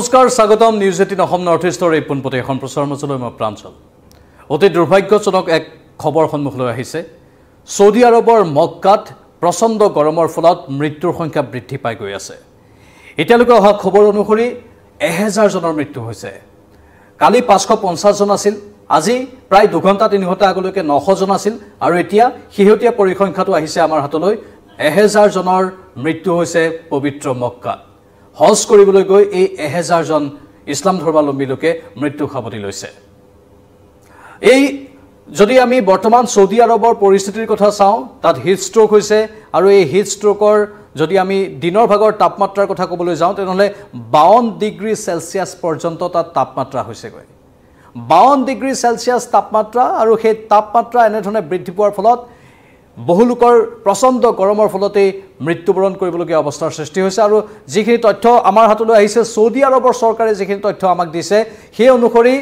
নমস্কার স্বাগতম news eighteen Assam north ইষ্টর এই পোনপতি এখন প্রচার মঞ্চলৈ মই প্রাঞ্চল অতি দুর্ভাগ্যজনক এক খবর সন্মুখলৈ আহিছে সৌদি আরবর মক্কাত প্রচণ্ড গরমের ফলত মৃত্যুৰ সংখ্যা বৃদ্ধি পাই গৈ আছে এতিয়ালৈকে অহা খবৰ অনুসৰি এহেজাৰ জনৰ মৃত্যু হৈছে কালি পাঁচশ পঞ্চাছজন আছিল আজি প্ৰায় দুঘণ্টা তিন ঘণ্টা আগলৈকে নশ জন আছিল আৰু এতিয়া শেহতীয়া পৰিসংখ্যাটো আহিছে আমাৰ হাতলৈ এহেজাৰ জনৰ মৃত্যু হৈছে পবিত্ৰ মক্কাত হজ কৰিবলৈ গৈ এই এহেজাৰজন ইছলাম ধৰ্মাৱলম্বী লোকে মৃত্যু সাৱতি লৈছে এই যদি আমি বৰ্তমান চৌদি আৰৱৰ পৰিস্থিতিৰ কথা চাওঁ তাত হিট ষ্ট্ৰ'ক হৈছে আৰু এই হিট ষ্ট্ৰকৰ যদি আমি দিনৰ ভাগৰ তাপমাত্ৰাৰ কথা ক'বলৈ যাওঁ তেনেহ'লে বাৱন্ন ডিগ্ৰী চেলচিয়াছ পৰ্যন্ত তাত তাপমাত্ৰা হৈছেগৈ বাৱন্ন ডিগ্ৰী চেলচিয়াছ তাপমাত্ৰা আৰু সেই তাপমাত্ৰা এনেধৰণে বৃদ্ধি পোৱাৰ ফলত বহু লোকৰ প্ৰচণ্ড গৰমৰ ফলতেই মৃত্যুবৰণ কৰিবলগীয়া অৱস্থাৰ সৃষ্টি হৈছে আৰু যিখিনি তথ্য আমাৰ হাতলৈ আহিছে চৌদি আৰবৰ চৰকাৰে যিখিনি তথ্য আমাক দিছে সেই অনুসৰি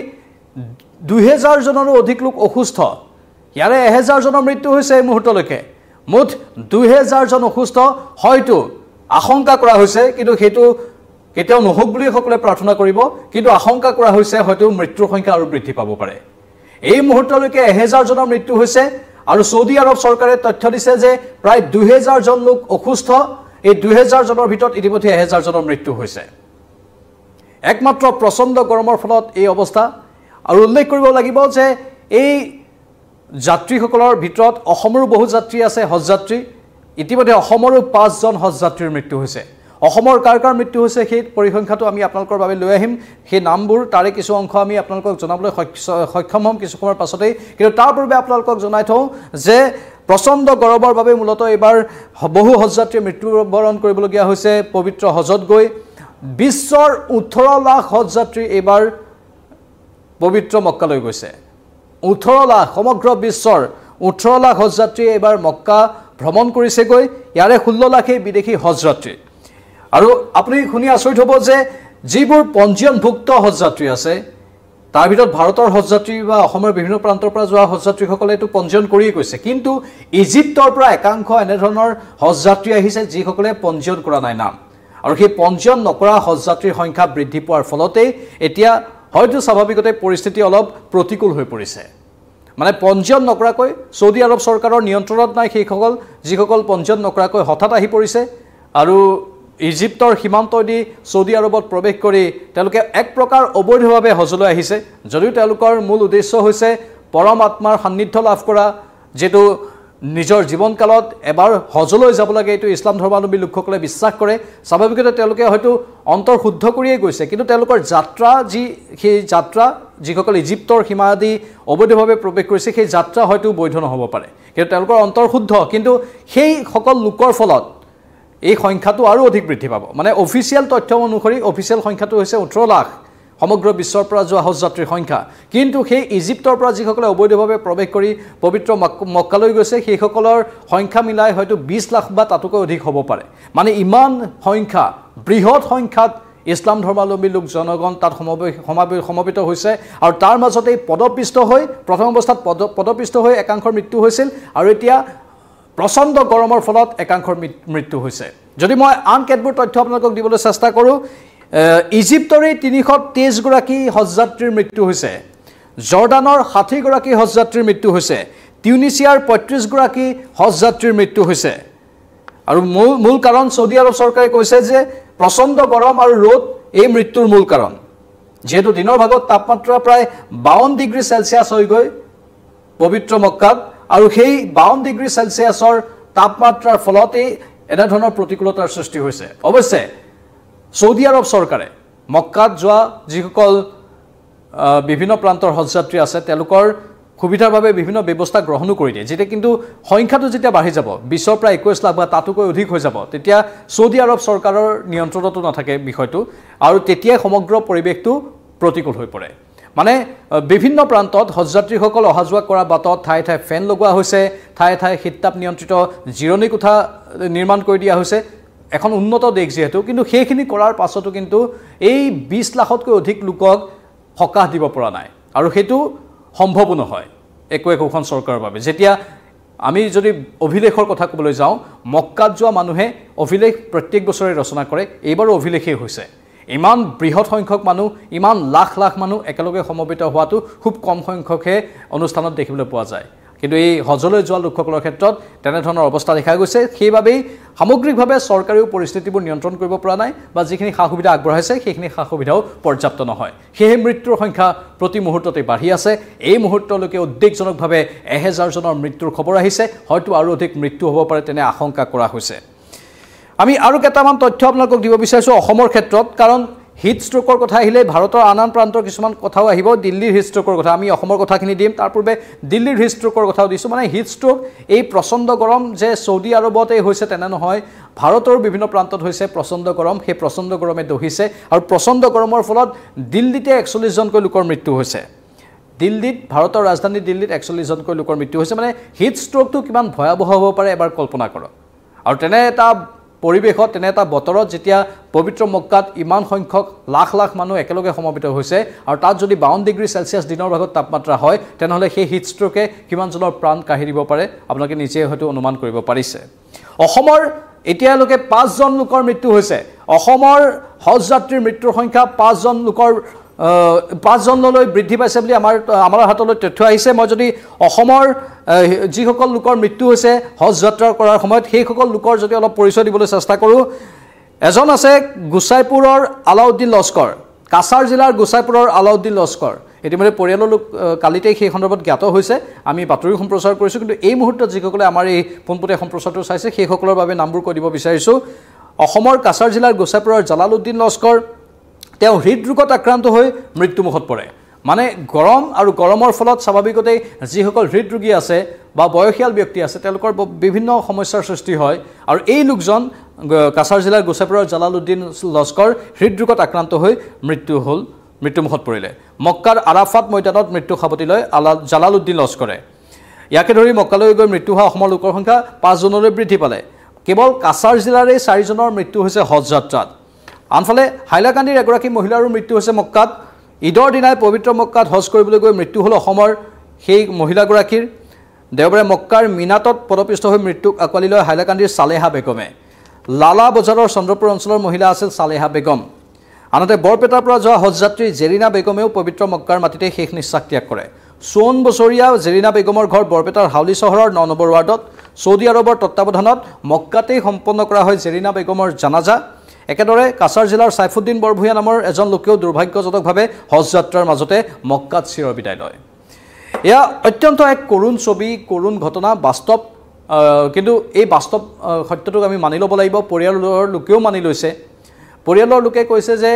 দুহেজাৰজনৰো অধিক লোক অসুস্থ ইয়াৰে এহেজাৰজনৰ মৃত্যু হৈছে এই মুহূৰ্তলৈকে মুঠ দুহেজাৰজন অসুস্থ হয়তো আশংকা কৰা হৈছে কিন্তু সেইটো কেতিয়াও নহওক বুলি সকলোৱে প্ৰাৰ্থনা কৰিব কিন্তু আশংকা কৰা হৈছে হয়তো মৃত্যুৰ সংখ্যা আৰু বৃদ্ধি পাব পাৰে এই মুহূৰ্তলৈকে এহেজাৰজনৰ মৃত্যু হৈছে আৰু সৌদি আৰৱ চৰকাৰে তথ্য দিছে যে প্ৰায় দুহেজাৰ জন লোক অসুস্থ এই দুহেজাৰ জনৰ ভিতৰত ইতিমধ্যে এহেজাৰ জনৰ মৃত্যু হৈছে একমাত্ৰ প্ৰচণ্ড গৰমৰ ফলত এই অৱস্থা আৰু উল্লেখ কৰিব লাগিব যে এই যাত্ৰীসকলৰ ভিতৰত অসমৰো বহু যাত্ৰী আছে হজযাত্ৰী ইতিমধ্যে অসমৰো পাঁচজন হজযাত্ৰীৰ মৃত্যু হৈছে অসমৰ কাৰ কাৰ মৃত্যু হৈছে সেই পৰিসংখ্যাটো আমি আপোনালোকৰ বাবে লৈ আহিম সেই নামবোৰ তাৰে কিছু অংশ আমি আপোনালোকক জনাবলৈ সক্ষম হ'ম কিছু সময়ৰ পাছতেই কিন্তু তাৰ পূৰ্বে আপোনালোকক জনাই থওঁ যে প্ৰচণ্ড গৌৰৱৰ বাবে মূলতঃ এইবাৰ বহু হজযাত্ৰীয়ে মৃত্যুবৰণ কৰিবলগীয়া হৈছে পবিত্ৰ হজত গৈ বিশ্বৰ ওঠৰ লাখ হজযাত্ৰী এইবাৰ পবিত্ৰ মক্কালৈ গৈছে ওঠৰ লাখ সমগ্ৰ বিশ্বৰ ওঠৰ লাখ হজযাত্ৰীয়ে এইবাৰ মক্কা ভ্ৰমণ কৰিছেগৈ ইয়াৰে ষোল্ল লাখেই বিদেশী হজযাত্ৰী আৰু আপুনি শুনি আচৰিত হ'ব যে যিবোৰ পঞ্জীয়নভুক্ত হজ যাত্ৰী আছে তাৰ ভিতৰত ভাৰতৰ হজ যাত্ৰী বা অসমৰ বিভিন্ন প্ৰান্তৰ পৰা যোৱা হজ যাত্ৰীসকলে এইটো পঞ্জীয়ন কৰিয়ে গৈছে কিন্তু ইজিপ্তৰ পৰা একাংশ এনেধৰণৰ হজ যাত্ৰী আহিছে যিসকলে পঞ্জীয়ন কৰা নাই নাম আৰু সেই পঞ্জীয়ন নকৰা হজ যাত্ৰীৰ সংখ্যা বৃদ্ধি পোৱাৰ ফলতেই এতিয়া হয়তো স্বাভাৱিকতে পৰিস্থিতি অলপ প্ৰতিকূল হৈ পৰিছে মানে পঞ্জীয়ন নকৰাকৈ ছৌদি আৰৱ চৰকাৰৰ নিয়ন্ত্ৰণত নাই সেইসকল যিসকল পঞ্জীয়ন নকৰাকৈ হঠাৎ আহি পৰিছে আৰু ইজিপ্তৰ সীমান্তদি চৌদি আৰবত প্ৰৱেশ কৰি তেওঁলোকে এক প্ৰকাৰ অবৈধভাৱে হজলৈ আহিছে যদিও তেওঁলোকৰ মূল উদ্দেশ্য হৈছে পৰম আত্মাৰ সান্নিধ্য লাভ কৰা যিহেতু নিজৰ জীৱনকালত এবাৰ হজলৈ যাব লাগে এইটো ইছলাম ধৰ্মাৱলম্বী লোকসকলে বিশ্বাস কৰে স্বাভাৱিকতে তেওঁলোকে হয়তো অন্তৰ শুদ্ধ কৰিয়েই গৈছে কিন্তু তেওঁলোকৰ যাত্ৰা যি সেই যাত্ৰা যিসকল ইজিপ্তৰ সীমা আদি অবৈধভাৱে প্ৰৱেশ কৰিছে সেই যাত্ৰা হয়তো বৈধ নহ'ব পাৰে কিন্তু তেওঁলোকৰ অন্তৰ শুদ্ধ কিন্তু সেইসকল লোকৰ ফলত এই সংখ্যাটো আৰু অধিক বৃদ্ধি পাব মানে অফিচিয়েল তথ্য অনুসৰি অফিচিয়েল সংখ্যাটো হৈছে ওঠৰ লাখ সমগ্ৰ বিশ্বৰ পৰা যোৱা হজ যাত্ৰীৰ সংখ্যা কিন্তু সেই ইজিপ্তৰ পৰা যিসকলে অবৈধভাৱে প্ৰৱেশ কৰি পবিত্ৰ মক মক্কালৈ গৈছে সেইসকলৰ সংখ্যা মিলাই হয়তো বিছ লাখ বা তাতোকৈ অধিক হ'ব পাৰে মানে ইমান সংখ্যা বৃহৎ সংখ্যাত ইছলাম ধৰ্মাৱলম্বী লোক জনগণ তাত সমাৱেশ সমাৱেশ সমবেত হৈছে আৰু তাৰ মাজতেই পদপিষ্ট হৈ প্ৰথম অৱস্থাত পদ পদপিষ্ট হৈ একাংশৰ মৃত্যু হৈছিল আৰু এতিয়া প্ৰচণ্ড গৰমৰ ফলত একাংশৰ মৃত্যু হৈছে যদি মই আন কেতবোৰ তথ্য আপোনালোকক দিবলৈ চেষ্টা কৰোঁ ইজিপ্তৰেই তিনিশ তেইছগৰাকী হজযাত্ৰীৰ মৃত্যু হৈছে জৰ্দানৰ ষাঠিগৰাকী হজযাত্ৰীৰ মৃত্যু হৈছে টিউনিছিয়াৰ পঁয়ত্ৰিছগৰাকী হজযাত্ৰীৰ মৃত্যু হৈছে আৰু মূল মূল কাৰণ চৌদি আৰৱ চৰকাৰে কৈছে যে প্ৰচণ্ড গৰম আৰু ৰ'দ এই মৃত্যুৰ মূল কাৰণ যিহেতু দিনৰ ভাগত তাপমাত্ৰা প্ৰায় বাৱন্ন ডিগ্ৰী চেলচিয়াছ হৈ গৈ পবিত্ৰ মক্কাত আৰু সেই বাৱন্ন ডিগ্ৰী চেলচিয়াছৰ তাপমাত্ৰাৰ ফলতেই এনেধৰণৰ প্ৰতিকূলতাৰ সৃষ্টি হৈছে অৱশ্যে চৌদি আৰৱ চৰকাৰে মক্কাত যোৱা যিসকল বিভিন্ন প্ৰান্তৰ হজযাত্ৰী আছে তেওঁলোকৰ সুবিধাৰ বাবে বিভিন্ন ব্যৱস্থা গ্ৰহণো কৰি দিয়ে যেতিয়া কিন্তু সংখ্যাটো যেতিয়া বাঢ়ি যাব বিশ্বৰ পৰা একৈছ লাখ বা তাতোকৈ অধিক হৈ যাব তেতিয়া চৌদি আৰৱ চৰকাৰৰ নিয়ন্ত্ৰণতো নাথাকে বিষয়টো আৰু তেতিয়াই সমগ্ৰ পৰিৱেশটো প্ৰতিকূল হৈ পৰে মানে বিভিন্ন প্ৰান্তত হজযাত্ৰীসকল অহা যোৱা কৰা বাটত ঠায়ে ঠায়ে ফেন লগোৱা হৈছে ঠায়ে ঠায়ে শীততাপ নিয়ন্ত্ৰিত জিৰণি কোঠা নিৰ্মাণ কৰি দিয়া হৈছে এখন উন্নত দেশ যিহেতু কিন্তু সেইখিনি কৰাৰ পাছতো কিন্তু এই বিছ লাখতকৈ অধিক লোকক সকাহ দিব পৰা নাই আৰু সেইটো সম্ভৱো নহয় একো একোখন চৰকাৰৰ বাবে যেতিয়া আমি যদি অভিলেখৰ কথা ক'বলৈ যাওঁ মক্কাত যোৱা মানুহে অভিলেখ প্ৰত্যেক বছৰে ৰচনা কৰে এইবাৰো অভিলেখেই হৈছে ইমান বৃহৎ সংখ্যক মানুহ ইমান লাখ লাখ মানুহ একেলগে সমবেত হোৱাটো খুব কম সংখ্যকহে অনুষ্ঠানত দেখিবলৈ পোৱা যায় কিন্তু এই হজলৈ যোৱা লোকসকলৰ ক্ষেত্ৰত তেনেধৰণৰ অৱস্থা দেখা গৈছে সেইবাবেই সামগ্ৰিকভাৱে চৰকাৰেও পৰিস্থিতিবোৰ নিয়ন্ত্ৰণ কৰিব পৰা নাই বা যিখিনি সা সুবিধা আগবঢ়াইছে সেইখিনি সা সুবিধাও পৰ্যাপ্ত নহয় সেয়েহে মৃত্যুৰ সংখ্যা প্ৰতি মুহূৰ্ততে বাঢ়ি আছে এই মুহূৰ্তলৈকে উদ্বেগজনকভাৱে এহেজাৰজনৰ মৃত্যুৰ খবৰ আহিছে হয়তো আৰু অধিক মৃত্যু হ'ব পাৰে তেনে আশংকা কৰা হৈছে আমি আৰু কেইটামান তথ্য আপোনালোকক দিব বিচাৰিছোঁ অসমৰ ক্ষেত্ৰত কাৰণ হিট হিটষ্ট্ৰকৰ কথা আহিলে ভাৰতৰ আন আন প্ৰান্তৰ কিছুমান কথাও আহিব দিল্লীৰ হিট হিটষ্ট্ৰকৰ কথা আমি অসমৰ কথাখিনি দিম তাৰ পূৰ্বে দিল্লীৰ হিট হিটষ্ট্ৰকৰ কথাও দিছোঁ মানে হিট হিটষ্ট্ৰক এই প্ৰচণ্ড গৰম যে চৌদি আৰৱতে হৈছে তেনে নহয় ভাৰতৰ বিভিন্ন প্ৰান্তত হৈছে প্ৰচণ্ড গৰম সেই প্ৰচণ্ড গৰমে দহিছে আৰু প্ৰচণ্ড গৰমৰ ফলত দিল্লীতে একচল্লিছজনকৈ লোকৰ মৃত্যু হৈছে দিল্লীত ভাৰতৰ ৰাজধানী দিল্লীত একচল্লিছজনকৈ লোকৰ মৃত্যু হৈছে মানে হিট হিটষ্ট্ৰকটো কিমান ভয়াৱহ হ'ব পাৰে এবাৰ কল্পনা কৰক আৰু তেনে এটা পৰিৱেশত তেনে এটা বতৰত যেতিয়া পবিত্ৰ মক্কাত ইমান সংখ্যক লাখ লাখ মানুহ একেলগে সমবেত হৈছে আৰু তাত যদি বাৱন্ন ডিগ্ৰী চেলচিয়াছ দিনৰ ভাগত তাপমাত্ৰা হয় তেনেহ'লে সেই হিট হিটষ্ট্ৰকে কিমানজনৰ প্ৰাণ কাঢ়ি দিব পাৰে আপোনালোকে নিজে হয়তো অনুমান কৰিব পাৰিছে অসমৰ এতিয়ালৈকে পাঁচজন লোকৰ মৃত্যু হৈছে অসমৰ হজ যাত্ৰীৰ মৃত্যুৰ সংখ্যা পাঁচজন লোকৰ পাঁচজনলৈ বৃদ্ধি পাইছে বুলি আমাৰ আমাৰ হাতলৈ তথ্য আহিছে মই যদি অসমৰ যিসকল লোকৰ মৃত্যু হৈছে হজ যাত্ৰা কৰাৰ সময়ত সেইসকল লোকৰ যদি অলপ পৰিচয় দিবলৈ চেষ্টা কৰোঁ এজন আছে গোচাইপুৰৰ আলাউদ্দিন লস্কৰ কাছাৰ জিলাৰ গোচাইপুৰৰ আলাউদ্দিন লস্কৰ ইতিমধ্যে পৰিয়ালৰ লোক কালিতেই সেই সন্দৰ্ভত জ্ঞাত হৈছে আমি বাতৰি সম্প্ৰচাৰ কৰিছোঁ কিন্তু এই মুহূৰ্তত যিসকলে আমাৰ এই পোনপটীয়া সম্প্ৰচাৰটো চাইছে সেইসকলৰ বাবে নামবোৰ কৈ দিব বিচাৰিছোঁ অসমৰ কাছাৰ জিলাৰ গোচাইপুৰৰ জালালুদ্দিন লস্কৰ তেওঁ হৃদৰোগত আক্ৰান্ত হৈ মৃত্যুমুখত পৰে মানে গৰম আৰু গৰমৰ ফলত স্বাভাৱিকতে যিসকল হৃদৰোগী আছে বা বয়সীয়াল ব্যক্তি আছে তেওঁলোকৰ বিভিন্ন সমস্যাৰ সৃষ্টি হয় আৰু এই লোকজন কাছাৰ জিলাৰ গোচাপুৰৰ জালালুদ্দিন লস্কৰ হৃদৰোগত আক্ৰান্ত হৈ মৃত্যু হ'ল মৃত্যুমুখত পৰিলে মক্কাৰ আৰাফাত ময়দানত মৃত্যু সাৱতি লৈ আলা জালালুদ্দিন লস্কৰে ইয়াকে ধৰি মক্কালৈ গৈ মৃত্যু হোৱা অসমৰ লোকৰ সংখ্যা পাঁচজনলৈ বৃদ্ধি পালে কেৱল কাছাৰ জিলাৰেই চাৰিজনৰ মৃত্যু হৈছে হজযাত্ৰাত আনফালে হাইলাকান্দিৰ এগৰাকী মহিলাৰো মৃত্যু হৈছে মক্কাত ঈদৰ দিনাই পবিত্ৰ মক্কাত হজ কৰিবলৈ গৈ মৃত্যু হ'ল অসমৰ সেই মহিলাগৰাকীৰ দেওবাৰে মক্কাৰ মিনাটত পদপিষ্ট হৈ মৃত্যুক আঁকোৱালি লয় হাইলাকান্দিৰ চালেহা বেগমে লালা বজাৰৰ চন্দ্ৰপুৰ অঞ্চলৰ মহিলা আছিল চালেহা বেগম আনহাতে বৰপেটাৰ পৰা যোৱা হজ যাত্ৰী জেৰিনা বেগমেও পবিত্ৰ মক্কাৰ মাটিতে শেষ নিশ্বাস ত্যাগ কৰে চৌন বছৰীয়া জেৰিনা বেগমৰ ঘৰ বৰপেটাৰ হাউলি চহৰৰ ন নম্বৰ ৱাৰ্ডত চৌদি আৰৱৰ তত্বাৱধানত মক্কাতেই সম্পন্ন কৰা হয় জেৰিনা বেগমৰ জানাজা একেদৰে কাছাৰ জিলাৰ চাইফুদ্দিন বৰভূঞা নামৰ এজন লোকেও দুৰ্ভাগ্যজনকভাৱে হজ যাত্ৰাৰ মাজতে মক্কাত চিৰ বিদায় লয় এয়া অত্যন্ত এক কৰুণ ছবি কৰুণ ঘটনা বাস্তৱ কিন্তু এই বাস্তৱ সত্যটোক আমি মানি ল'ব লাগিব পৰিয়ালৰ লোকেও মানি লৈছে পৰিয়ালৰ লোকে কৈছে যে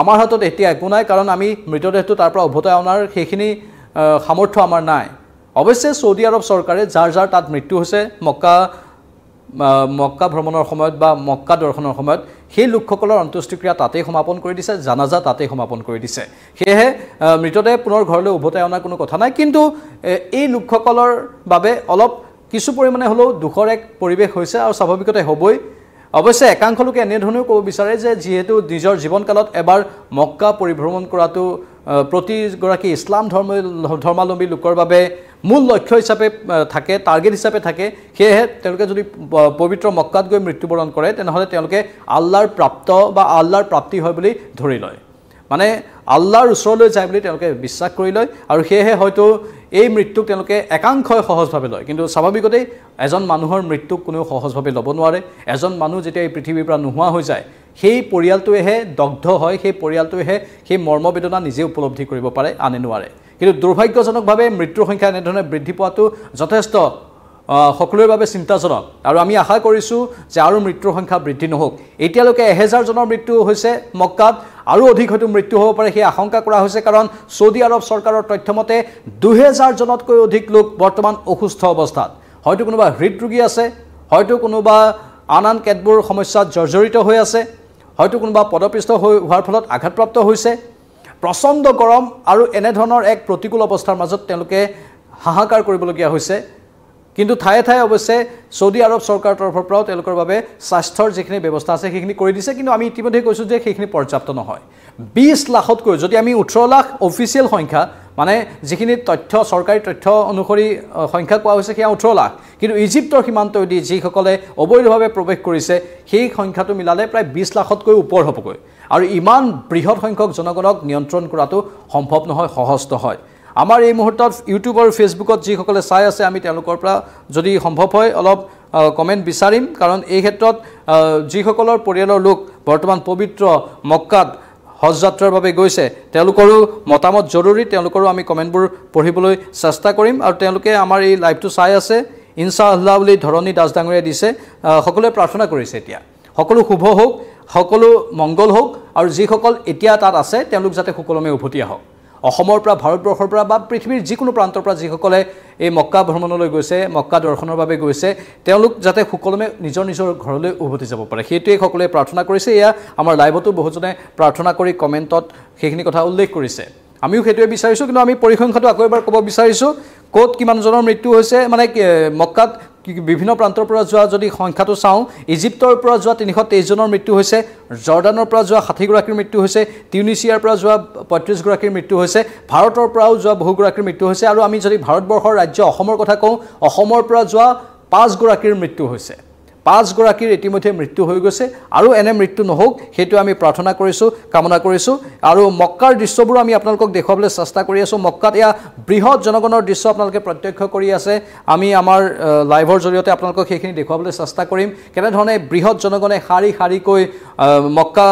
আমাৰ হাতত এতিয়া একো নাই কাৰণ আমি মৃতদেহটো তাৰ পৰা উভতাই অনাৰ সেইখিনি সামৰ্থ্য আমাৰ নাই অৱশ্যে চৌদি আৰৱ চৰকাৰে যাৰ যাৰ তাত মৃত্যু হৈছে মক্কা মক্কা ভ্ৰমণৰ সময়ত বা মক্কা দৰ্শনৰ সময়ত সেই লোকসকলৰ অন্ত্যেষ্টিক্ৰিয়া তাতেই সমাপন কৰি দিছে জানাজা তাতেই সমাপন কৰি দিছে সেয়েহে মৃতদেহ পুনৰ ঘৰলৈ উভতাই অনাৰ কোনো কথা নাই কিন্তু এই লোকসকলৰ বাবে অলপ কিছু পৰিমাণে হ'লেও দুখৰ এক পৰিৱেশ হৈছে আৰু স্বাভাৱিকতে হ'বই অৱশ্যে একাংশ লোকে এনেধৰণেও ক'ব বিচাৰে যে যিহেতু নিজৰ জীৱনকালত এবাৰ মক্কা পৰিভ্ৰমণ কৰাটো প্ৰতিগৰাকী ইছলাম ধৰ্ম ধৰ্মাৱলম্বী লোকৰ বাবে মূল লক্ষ্য হিচাপে থাকে টাৰ্গেট হিচাপে থাকে সেয়েহে তেওঁলোকে যদি পবিত্ৰ মক্কাত গৈ মৃত্যুবৰণ কৰে তেনেহ'লে তেওঁলোকে আল্লাৰ প্ৰাপ্ত বা আল্লাৰ প্ৰাপ্তি হয় বুলি ধৰি লয় মানে আল্লাৰ ওচৰলৈ যায় বুলি তেওঁলোকে বিশ্বাস কৰি লয় আৰু সেয়েহে হয়তো এই মৃত্যুক তেওঁলোকে একাংশই সহজভাৱে লয় কিন্তু স্বাভাৱিকতেই এজন মানুহৰ মৃত্যুক কোনেও সহজভাৱে ল'ব নোৱাৰে এজন মানুহ যেতিয়া এই পৃথিৱীৰ পৰা নোহোৱা হৈ যায় সেই পৰিয়ালটোৱেহে দগ্ধ হয় সেই পৰিয়ালটোৱেহে সেই মৰ্মবেদনা নিজে উপলব্ধি কৰিব পাৰে আনে নোৱাৰে কিন্তু দুৰ্ভাগ্যজনকভাৱে মৃত্যুৰ সংখ্যা এনেধৰণে বৃদ্ধি পোৱাটো যথেষ্ট সকলোৰে বাবে চিন্তাজনক আৰু আমি আশা কৰিছোঁ যে আৰু মৃত্যুৰ সংখ্যা বৃদ্ধি নহওক এতিয়ালৈকে এহেজাৰজনৰ মৃত্যু হৈছে মক্কাত আৰু অধিক হয়তো মৃত্যু হ'ব পাৰে সেই আশংকা কৰা হৈছে কাৰণ চৌদি আৰৱ চৰকাৰৰ তথ্যমতে দুহেজাৰজনতকৈ অধিক লোক বৰ্তমান অসুস্থ অৱস্থাত হয়তো কোনোবা হৃদৰোগী আছে হয়তো কোনোবা আন আন কেতবোৰ সমস্যাত জৰ্জৰিত হৈ আছে হয়তো কোনোবা পদপৃষ্ঠ হৈ হোৱাৰ ফলত আঘাতপ্ৰাপ্ত হৈছে প্ৰচণ্ড গৰম আৰু এনেধৰণৰ এক প্ৰতিকূল অৱস্থাৰ মাজত তেওঁলোকে হাহাকাৰ কৰিবলগীয়া হৈছে কিন্তু ঠায়ে ঠায়ে অৱশ্যে চৌদি আৰৱ চৰকাৰৰ তৰফৰ পৰাও তেওঁলোকৰ বাবে স্বাস্থ্যৰ যিখিনি ব্যৱস্থা আছে সেইখিনি কৰি দিছে কিন্তু আমি ইতিমধ্যে কৈছোঁ যে সেইখিনি পৰ্যাপ্ত নহয় বিছ লাখতকৈ যদি আমি ওঠৰ লাখ অফিচিয়েল সংখ্যা মানে যিখিনি তথ্য চৰকাৰী তথ্য অনুসৰি সংখ্যা কোৱা হৈছে সেয়া ওঠৰ লাখ কিন্তু ইজিপ্তৰ সীমান্তইদি যিসকলে অবৈধভাৱে প্ৰৱেশ কৰিছে সেই সংখ্যাটো মিলালে প্ৰায় বিছ লাখতকৈ ওপৰ হ'বগৈ আৰু ইমান বৃহৎ সংখ্যক জনগণক নিয়ন্ত্ৰণ কৰাটো সম্ভৱ নহয় সহজ নহয় আমাৰ এই মুহূৰ্তত ইউটিউব আৰু ফেচবুকত যিসকলে চাই আছে আমি তেওঁলোকৰ পৰা যদি সম্ভৱ হয় অলপ কমেণ্ট বিচাৰিম কাৰণ এই ক্ষেত্ৰত যিসকলৰ পৰিয়ালৰ লোক বৰ্তমান পবিত্ৰ মক্কাত হজ যাত্ৰাৰ বাবে গৈছে তেওঁলোকৰো মতামত জৰুৰী তেওঁলোকৰো আমি কমেণ্টবোৰ পঢ়িবলৈ চেষ্টা কৰিম আৰু তেওঁলোকে আমাৰ এই লাইভটো চাই আছে ইনছা আল্লাহ বুলি ধৰণী দাস ডাঙৰীয়াই দিছে সকলোৱে প্ৰাৰ্থনা কৰিছে এতিয়া সকলো শুভ হওক সকলো মংগল হওক আৰু যিসকল এতিয়া তাত আছে তেওঁলোক যাতে সুকলমে উভতি আহক অসমৰ পৰা ভাৰতবৰ্ষৰ পৰা বা পৃথিৱীৰ যিকোনো প্ৰান্তৰ পৰা যিসকলে এই মক্কা ভ্ৰমণলৈ গৈছে মক্কা দৰ্শনৰ বাবে গৈছে তেওঁলোক যাতে সুকলমে নিজৰ নিজৰ ঘৰলৈ উভতি যাব পাৰে সেইটোৱে সকলোৱে প্ৰাৰ্থনা কৰিছে এয়া আমাৰ লাইভতো বহুজনে প্ৰাৰ্থনা কৰি কমেণ্টত সেইখিনি কথা উল্লেখ কৰিছে আমিও সেইটোৱে বিচাৰিছোঁ কিন্তু আমি পৰিসংখ্যাটো আকৌ এবাৰ ক'ব বিচাৰিছোঁ ক'ত কিমানজনৰ মৃত্যু হৈছে মানে মক্কাত বিভিন্ন প্ৰান্তৰ পৰা যোৱা যদি সংখ্যাটো চাওঁ ইজিপ্তৰ পৰা যোৱা তিনিশ তেইছজনৰ মৃত্যু হৈছে জৰ্ডানৰ পৰা যোৱা ষাঠিগৰাকীৰ মৃত্যু হৈছে টিউনিছিয়াৰ পৰা যোৱা পঁয়ত্ৰিছগৰাকীৰ মৃত্যু হৈছে ভাৰতৰ পৰাও যোৱা বহুগৰাকীৰ মৃত্যু হৈছে আৰু আমি যদি ভাৰতবৰ্ষৰ ৰাজ্য অসমৰ কথা কওঁ অসমৰ পৰা যোৱা পাঁচগৰাকীৰ মৃত্যু হৈছে পাঁচগৰাকীৰ ইতিমধ্যে মৃত্যু হৈ গৈছে আৰু এনে মৃত্যু নহওক সেইটো আমি প্ৰাৰ্থনা কৰিছোঁ কামনা কৰিছোঁ আৰু মক্কাৰ দৃশ্যবোৰো আমি আপোনালোকক দেখুৱাবলৈ চেষ্টা কৰি আছোঁ মক্কাত এয়া বৃহৎ জনগণৰ দৃশ্য আপোনালোকে প্ৰত্যক্ষ কৰি আছে আমি আমাৰ লাইভৰ জৰিয়তে আপোনালোকক সেইখিনি দেখুৱাবলৈ চেষ্টা কৰিম কেনেধৰণে বৃহৎ জনগণে শাৰী শাৰীকৈ মক্কা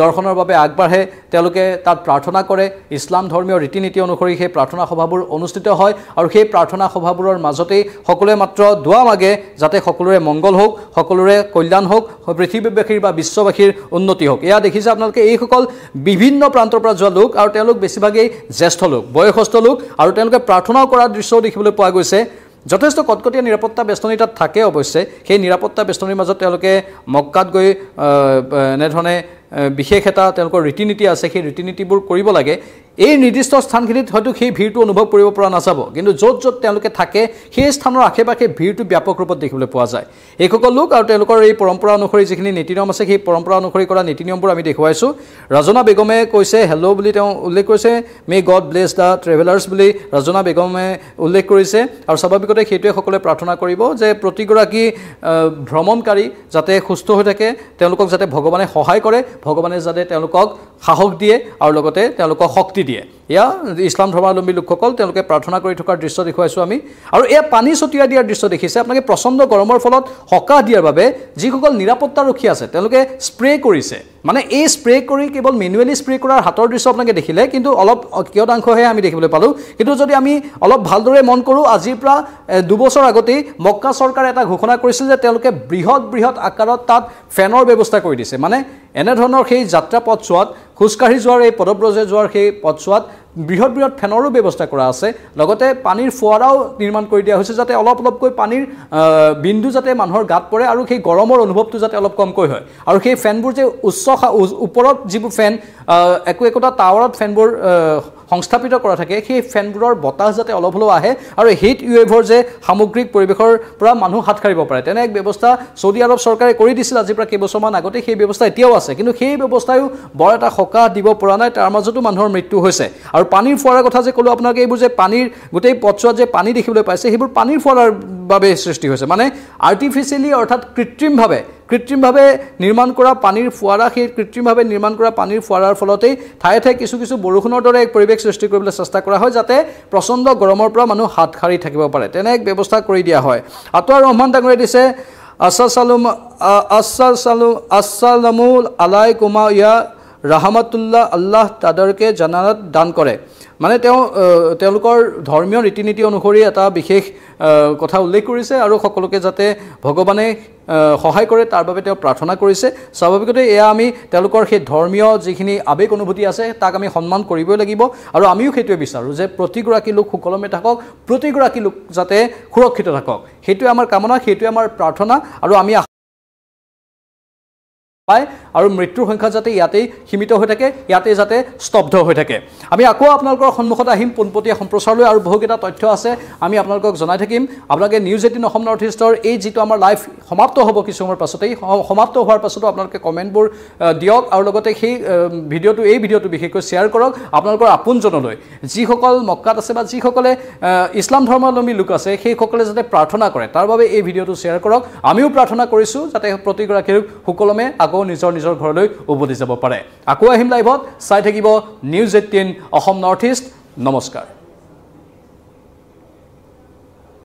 দৰ্শনৰ বাবে আগবাঢ়ে তেওঁলোকে তাত প্ৰাৰ্থনা কৰে ইছলাম ধৰ্মীয় ৰীতি নীতি অনুসৰি সেই প্ৰাৰ্থনা সভাবোৰ অনুষ্ঠিত হয় আৰু সেই প্ৰাৰ্থনা সভাবোৰৰ মাজতেই সকলোৱে মাত্ৰ দোৱা মাগে যাতে সকলোৰে মংগল হওক সকলোৰে কল্যাণ হওক পৃথিৱীবাসীৰ বা বিশ্ববাসীৰ উন্নতি হওক এয়া দেখিছে আপোনালোকে এইসকল বিভিন্ন প্ৰান্তৰ পৰা যোৱা লোক আৰু তেওঁলোক বেছিভাগেই জ্যেষ্ঠ লোক বয়সস্থ লোক আৰু তেওঁলোকে প্ৰাৰ্থনাও কৰা দৃশ্যও দেখিবলৈ পোৱা গৈছে যথেষ্ট কটকটীয়া নিৰাপত্তা বেষ্টনী তাত থাকে অৱশ্যে সেই নিৰাপত্তা বেষ্টনীৰ মাজত তেওঁলোকে মক্কাত গৈ এনেধৰণে বিশেষ এটা তেওঁলোকৰ ৰীতি নীতি আছে সেই ৰীতি নীতিবোৰ কৰিব লাগে এই নিৰ্দিষ্ট স্থানখিনিত হয়তো সেই ভিৰটো অনুভৱ কৰিব পৰা নাযাব কিন্তু য'ত য'ত তেওঁলোকে থাকে সেই স্থানৰ আশে পাশে ভিৰটো ব্যাপক ৰূপত দেখিবলৈ পোৱা যায় এইসকল লোক আৰু তেওঁলোকৰ এই পৰম্পৰা অনুসৰি যিখিনি নীতি নিয়ম আছে সেই পৰম্পৰা অনুসৰি কৰা নীতি নিয়মবোৰ আমি দেখুৱাইছোঁ ৰাজনা বেগমে কৈছে হেল্ল' বুলি তেওঁ উল্লেখ কৰিছে may God bless the travellers বুলি ৰাজনা বেগমে উল্লেখ কৰিছে আৰু স্বাভাৱিকতে সেইটোৱে সকলোৱে প্ৰাৰ্থনা কৰিব যে প্ৰতিগৰাকী ভ্ৰমণকাৰী যাতে সুস্থ হৈ থাকে তেওঁলোকক যাতে ভগৱানে সহায় কৰে ভগৱানে যাতে তেওঁলোকক সাহস দিয়ে আৰু লগতে তেওঁলোকক শক্তি দিয়ে এয়া ইছলাম ধৰ্মাৱলম্বী লোকসকল তেওঁলোকে প্ৰাৰ্থনা কৰি থকাৰ দৃশ্য দেখুৱাইছোঁ আমি আৰু এয়া পানী ছটিয়াই দিয়াৰ দৃশ্য দেখিছে আপোনালোকে প্ৰচণ্ড গৰমৰ ফলত সকাহ দিয়াৰ বাবে যিসকল নিৰাপত্তাৰক্ষী আছে তেওঁলোকে স্প্ৰে কৰিছে মানে এই স্প্ৰে' কৰি কেৱল মেনুৱেলি স্প্ৰে' কৰাৰ হাতৰ দৃশ্য আপোনালোকে দেখিলে কিন্তু অলপ কিয়দাংশহে আমি দেখিবলৈ পালোঁ কিন্তু যদি আমি অলপ ভালদৰে মন কৰোঁ আজিৰ পৰা দুবছৰ আগতেই মক্কা চৰকাৰে এটা ঘোষণা কৰিছিল যে তেওঁলোকে বৃহৎ বৃহৎ আকাৰত তাত ফেনৰ ব্যৱস্থা কৰি দিছে মানে এনেধৰণৰ সেই যাত্ৰা পথছোৱাত খোজকাঢ়ি যোৱাৰ এই পদব্ৰজে যোৱাৰ সেই পথছোৱাত বৃহৎ বৃহৎ ফেনৰো ব্যৱস্থা কৰা আছে লগতে পানীৰ ফোৱাৰাও নিৰ্মাণ কৰি দিয়া হৈছে যাতে অলপ অলপকৈ পানীৰ বিন্দু যাতে মানুহৰ গাত পৰে আৰু সেই গৰমৰ অনুভৱটো যাতে অলপ কমকৈ হয় আৰু সেই ফেনবোৰ যে উচ্চ ওপৰত যিবোৰ ফেন একো একোটা টাৱাৰত ফেনবোৰ সংস্থাপিত কৰা থাকে সেই ফেনবোৰৰ বতাহ যাতে অলপ হ'লেও আহে আৰু হিট ৱেভৰ যে সামগ্ৰিক পৰিৱেশৰ পৰা মানুহ হাত সাৰিব পাৰে তেনে এক ব্যৱস্থা চৌদি আৰৱ চৰকাৰে কৰি দিছিল আজিৰ পৰা কেইবছৰমান আগতে সেই ব্যৱস্থা এতিয়াও আছে কিন্তু সেই ব্যৱস্থায়ো বৰ এটা সকাহ দিব পৰা নাই তাৰ মাজতো মানুহৰ মৃত্যু হৈছে আৰু পানীৰ ফোৱাৰাৰ কথা যে ক'লোঁ আপোনালোকে এইবোৰ যে পানীৰ গোটেই পথছোৱাত যে পানী দেখিবলৈ পাইছে সেইবোৰ পানীৰ ফোৱাৰাৰ বাবে সৃষ্টি হৈছে মানে আৰ্টিফিচিয়েলি অৰ্থাৎ কৃত্ৰিমভাৱে কৃত্ৰিমভাৱে নিৰ্মাণ কৰা পানীৰ ফোৱাৰা সেই কৃত্ৰিমভাৱে নিৰ্মাণ কৰা পানীৰ ফোৱাৰাৰ ফলতেই ঠায়ে ঠায়ে কিছু কিছু বৰষুণৰ দৰে এক পৰিৱেশ সৃষ্টি কৰিবলৈ চেষ্টা কৰা হয় যাতে প্ৰচণ্ড গৰমৰ পৰা মানুহ হাত সাৰি থাকিব পাৰে তেনে এক ব্যৱস্থা কৰি দিয়া হয় আতোৱা ৰহমান ডাঙৰীয়ে দিছে আছা চালুম আছা চালু আলাই কুমা ইয়া ৰাহামাতুল্লাহ আল্লাহ তাদৰকে জানানত দান কৰে মানে তেওঁ তেওঁলোকৰ ধৰ্মীয় ৰীতি নীতি অনুসৰি এটা বিশেষ কথা উল্লেখ কৰিছে আৰু সকলোকে যাতে ভগৱানে সহায় কৰে তাৰ বাবে তেওঁ প্ৰাৰ্থনা কৰিছে স্বাভাৱিকতে এয়া আমি তেওঁলোকৰ সেই ধৰ্মীয় যিখিনি আৱেগ অনুভূতি আছে তাক আমি সন্মান কৰিবই লাগিব আৰু আমিও সেইটোৱে বিচাৰোঁ যে প্ৰতিগৰাকী লোক সুকলমে থাকক প্ৰতিগৰাকী লোক যাতে সুৰক্ষিত থাকক সেইটোৱে আমাৰ কামনা সেইটোৱে আমাৰ প্ৰাৰ্থনা আৰু আমি পায় আৰু মৃত্যুৰ সংখ্যা যাতে ইয়াতেই সীমিত হৈ থাকে ইয়াতেই যাতে স্তব্ধ হৈ থাকে আমি আকৌ আপোনালোকৰ সন্মুখত আহিম পোনপটীয়া সম্প্ৰচাৰলৈ আৰু বহুকেইটা তথ্য আছে আমি আপোনালোকক জনাই থাকিম আপোনালোকে নিউজ এইটিন অসম নৰ্থ ইষ্টৰ এই যিটো আমাৰ লাইভ সমাপ্ত হ'ব কিছু সময়ৰ পাছতেই সমাপ্ত হোৱাৰ পাছতো আপোনালোকে কমেণ্টবোৰ দিয়ক আৰু লগতে সেই ভিডিঅ'টো এই ভিডিঅ'টো বিশেষকৈ শ্বেয়াৰ কৰক আপোনালোকৰ আপোনজনলৈ যিসকল মক্কাত আছে বা যিসকলে ইছলাম ধৰ্মাৱলম্বী লোক আছে সেইসকলে যাতে প্ৰাৰ্থনা কৰে তাৰ বাবে এই ভিডিঅ'টো শ্বেয়াৰ কৰক আমিও প্ৰাৰ্থনা কৰিছোঁ যাতে প্ৰতিগৰাকী সুকলমে আকৌ আকৌ নিজৰ নিজৰ ঘৰলৈ উভতি যাব পাৰে আকৌ আহিম লাইভত চাই থাকিব news eighteen Assam north east নমস্কাৰ